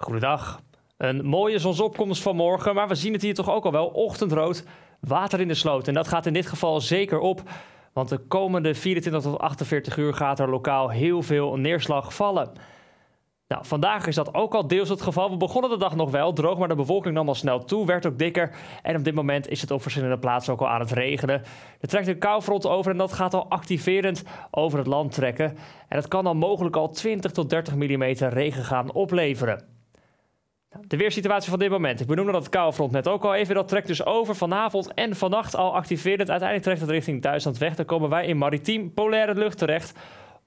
Goedendag. Een mooie zonsopkomst vanmorgen, maar we zien het hier toch ook al wel. Ochtendrood, water in de sloot. En dat gaat in dit geval zeker op, want de komende 24 tot 48 uur gaat er lokaal heel veel neerslag vallen. Nou, vandaag is dat ook al deels het geval. We begonnen de dag nog wel droog, maar de bewolking nam al snel toe, werd ook dikker. En op dit moment is het op verschillende plaatsen ook al aan het regenen. Er trekt een koufront over en dat gaat al activerend over het land trekken. En dat kan dan mogelijk al 20 tot 30 mm regen gaan opleveren. De weersituatie van dit moment. Ik benoemde dat koude front net ook al even. Dat trekt dus over vanavond en vannacht al activerend. Uiteindelijk trekt het richting Duitsland weg. Dan komen wij in maritiem polaire lucht terecht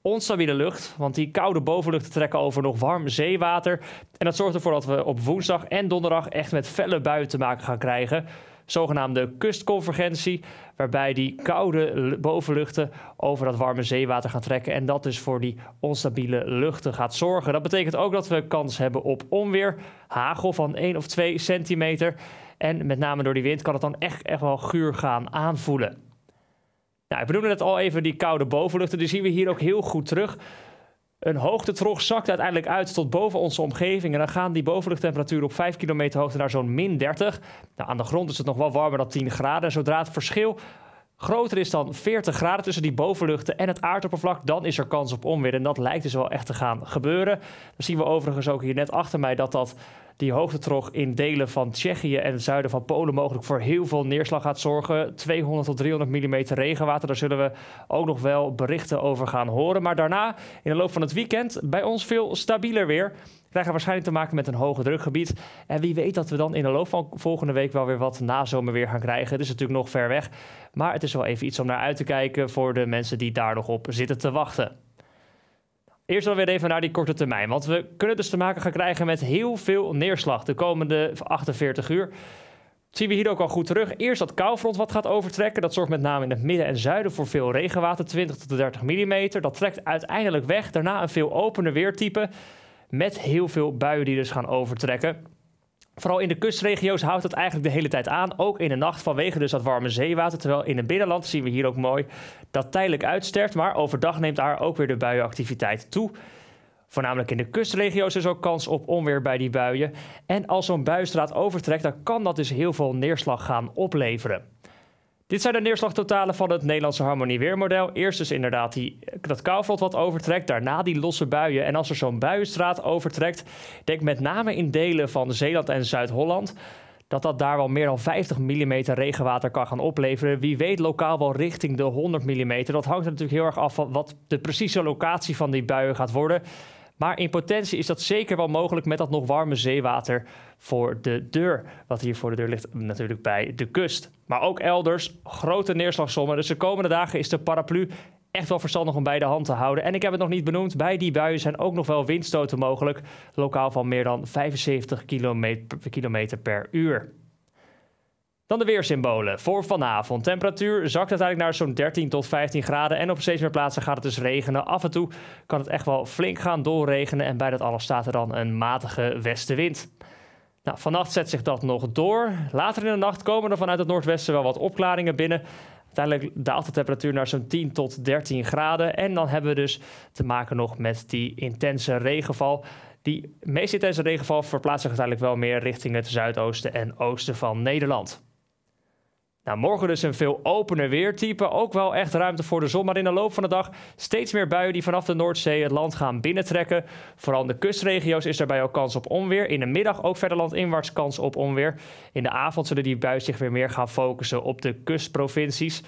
onstabiele lucht. Want die koude bovenluchten trekken over nog warm zeewater. En dat zorgt ervoor dat we op woensdag en donderdag echt met felle buien te maken gaan krijgen zogenaamde kustconvergentie, waarbij die koude bovenluchten over dat warme zeewater gaan trekken en dat dus voor die onstabiele luchten gaat zorgen. Dat betekent ook dat we kans hebben op onweer, hagel van 1 of 2 centimeter en met name door die wind kan het dan echt, echt wel guur gaan aanvoelen. Nou, ik benoemde net al even die koude bovenluchten, die zien we hier ook heel goed terug. Een hoogtetrog zakt uiteindelijk uit tot boven onze omgeving. En dan gaan die bovenluchttemperaturen op 5 kilometer hoogte naar zo'n min 30. Nou, aan de grond is het nog wel warmer dan 10 graden. Zodra het verschil groter is dan 40 graden tussen die bovenluchten en het aardoppervlak, dan is er kans op onweer. En dat lijkt dus wel echt te gaan gebeuren. Dan zien we overigens ook hier net achter mij dat dat die hoogtetrog in delen van Tsjechië en het zuiden van Polen mogelijk voor heel veel neerslag gaat zorgen. 200 tot 300 mm regenwater, daar zullen we ook nog wel berichten over gaan horen. Maar daarna, in de loop van het weekend, bij ons veel stabieler weer krijgen waarschijnlijk te maken met een hoge drukgebied. En wie weet dat we dan in de loop van volgende week wel weer wat nazomerweer gaan krijgen. Het is natuurlijk nog ver weg, maar het is wel even iets om naar uit te kijken voor de mensen die daar nog op zitten te wachten. Eerst dan weer even naar die korte termijn, want we kunnen dus te maken gaan krijgen met heel veel neerslag de komende 48 uur. zien we hier ook al goed terug. Eerst dat koufront wat gaat overtrekken. Dat zorgt met name in het midden en zuiden voor veel regenwater, 20 tot 30 mm. Dat trekt uiteindelijk weg. Daarna een veel opener weertype. Met heel veel buien die dus gaan overtrekken. Vooral in de kustregio's houdt dat eigenlijk de hele tijd aan. Ook in de nacht vanwege dus dat warme zeewater. Terwijl in het binnenland zien we hier ook mooi dat tijdelijk uitsterft. Maar overdag neemt daar ook weer de buienactiviteit toe. Voornamelijk in de kustregio's is ook kans op onweer bij die buien. En als zo'n buienstraat overtrekt, dan kan dat dus heel veel neerslag gaan opleveren. Dit zijn de neerslagtotalen van het Nederlandse Weermodel. Eerst is dus inderdaad die, dat koufront wat overtrekt, daarna die losse buien. En als er zo'n buienstraat overtrekt, denk met name in delen van Zeeland en Zuid-Holland dat dat daar wel meer dan 50 mm regenwater kan gaan opleveren. Wie weet lokaal wel richting de 100 mm. Dat hangt er natuurlijk heel erg af van wat de precieze locatie van die buien gaat worden. Maar in potentie is dat zeker wel mogelijk met dat nog warme zeewater voor de deur. Wat hier voor de deur ligt, natuurlijk bij de kust. Maar ook elders grote neerslagsommen. Dus de komende dagen is de paraplu echt wel verstandig om bij de hand te houden. En ik heb het nog niet benoemd, bij die buien zijn ook nog wel windstoten mogelijk. Lokaal van meer dan 75 kilometer per uur. Dan de weersymbolen voor vanavond. Temperatuur zakt uiteindelijk naar zo'n 13 tot 15 graden. En op steeds meer plaatsen gaat het dus regenen. Af en toe kan het echt wel flink gaan doorregenen. En bij dat alles staat er dan een matige westenwind. Nou, vannacht zet zich dat nog door. Later in de nacht komen er vanuit het noordwesten wel wat opklaringen binnen. Uiteindelijk daalt de temperatuur naar zo'n 10 tot 13 graden. En dan hebben we dus te maken nog met die intense regenval. Die meest intense regenval verplaatst zich uiteindelijk wel meer richting het zuidoosten en oosten van Nederland. Nou, morgen dus een veel opener weertype. Ook wel echt ruimte voor de zon. Maar in de loop van de dag steeds meer buien die vanaf de Noordzee het land gaan binnentrekken. Vooral in de kustregio's is daarbij ook kans op onweer. In de middag ook verder landinwaarts kans op onweer. In de avond zullen die buien zich weer meer gaan focussen op de kustprovincies.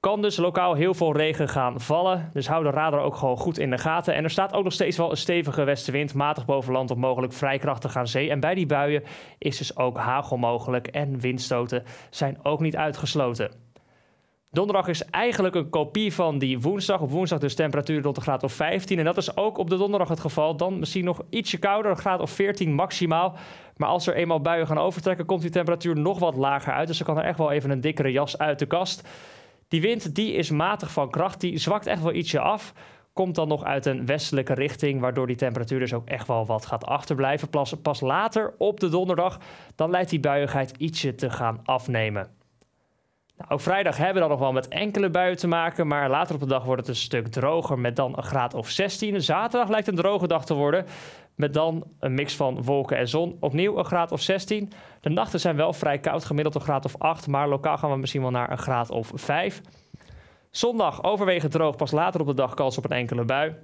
Kan dus lokaal heel veel regen gaan vallen. Dus hou de radar ook gewoon goed in de gaten. En er staat ook nog steeds wel een stevige westenwind, matig boven land of mogelijk vrij krachtig aan zee. En bij die buien is dus ook hagel mogelijk en windstoten zijn ook niet uitgesloten. Donderdag is eigenlijk een kopie van die woensdag. Op woensdag dus temperatuur tot de graad of 15. En dat is ook op de donderdag het geval. Dan misschien nog ietsje kouder, een graad of 14 maximaal. Maar als er eenmaal buien gaan overtrekken, komt die temperatuur nog wat lager uit. Dus er kan er echt wel even een dikkere jas uit de kast. Die wind die is matig van kracht, die zwakt echt wel ietsje af. Komt dan nog uit een westelijke richting, waardoor die temperatuur dus ook echt wel wat gaat achterblijven. Pas, later op de donderdag, dan lijkt die buiigheid ietsje te gaan afnemen. Nou, ook vrijdag hebben we dan nog wel met enkele buien te maken, maar later op de dag wordt het een stuk droger met dan een graad of 16. Zaterdag lijkt een droge dag te worden met dan een mix van wolken en zon. Opnieuw een graad of 16. De nachten zijn wel vrij koud, gemiddeld een graad of 8. Maar lokaal gaan we misschien wel naar een graad of 5. Zondag overwegend droog, pas later op de dag kans op een enkele bui.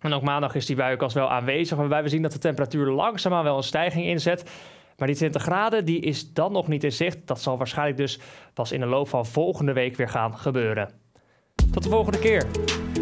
En ook maandag is die kans wel aanwezig, waarbij we zien dat de temperatuur langzaamaan wel een stijging inzet. Maar die 20 graden die is dan nog niet in zicht. Dat zal waarschijnlijk dus pas in de loop van volgende week weer gaan gebeuren. Tot de volgende keer.